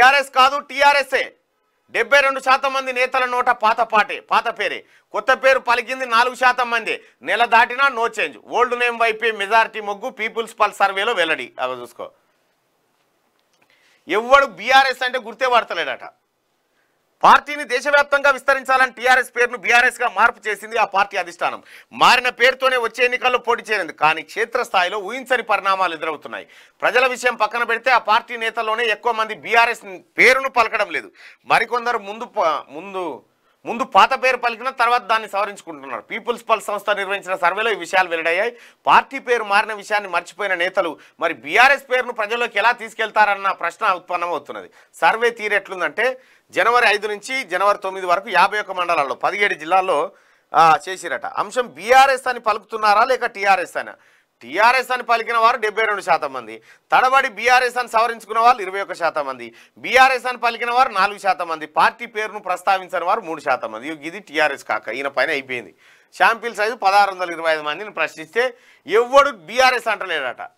TRS కాదు టీఆర్ఎస్ఏ డెబ్బై రెండు శాతం మంది నేతల నోట పాత పాటే పాత పేరే కొత్త పేరు పలికింది నాలుగు శాతం మంది నెల దాటినా నో చేంజ్ ఓల్డ్ నేమ్ వైపే మెజారిటీ మొగ్గు పీపుల్స్ పల్ సర్వేలో వెల్లడి అవి చూసుకో ఎవడు బీఆర్ఎస్ అంటే గుర్తే పడతలేడట పార్టీని దేశవ్యాప్తంగా విస్తరించాలని టీఆర్ఎస్ పేరును బీఆర్ఎస్గా మార్పు చేసింది ఆ పార్టీ అధిష్టానం మారిన పేరుతోనే వచ్చే ఎన్నికల్లో పోటీ చేరింది కానీ క్షేత్రస్థాయిలో ఊహించని పరిణామాలు ఎదురవుతున్నాయి ప్రజల విషయం పక్కన పెడితే ఆ పార్టీ నేతల్లోనే ఎక్కువ మంది బీఆర్ఎస్ పేరును పలకడం లేదు మరికొందరు ముందు ముందు ముందు పాత పేరు పలికిన తర్వాత దాన్ని సవరించుకుంటున్నారు పీపుల్స్ పల్స్ సంస్థ నిర్వహించిన సర్వేలో ఈ విషయాలు వెల్లడయ్యాయి పార్టీ పేరు మారిన విషయాన్ని మర్చిపోయిన నేతలు మరి బీఆర్ఎస్ పేరును ప్రజల్లోకి ఎలా తీసుకెళ్తారన్న ప్రశ్న ఉత్పన్నమవుతున్నది సర్వే తీరెట్లుందంటే జనవరి ఐదు నుంచి జనవరి తొమ్మిది వరకు యాభై ఒక్క మండలాల్లో పదిహేడు జిల్లాల్లో చేసిరట అంశం బీఆర్ఎస్ అని పలుకుతున్నారా లేక టీఆర్ఎస్ అని టీఆర్ఎస్ అని పలికిన వారు డెబ్బై రెండు శాతం మంది తడబడి బీఆర్ఎస్ అని సవరించుకున్న వాళ్ళు ఇరవై ఒక్క శాతం మంది బీఆర్ఎస్ అని పలికిన వారు నాలుగు శాతం మంది పార్టీ పేరును ప్రస్తావించిన వారు మూడు శాతం మంది ఇది టీఆర్ఎస్ కాక ఈయన పైన అయిపోయింది శాంపిల్ సైజు పదహారు మందిని ప్రశ్నిస్తే ఎవడు బీఆర్ఎస్ అంటలేడట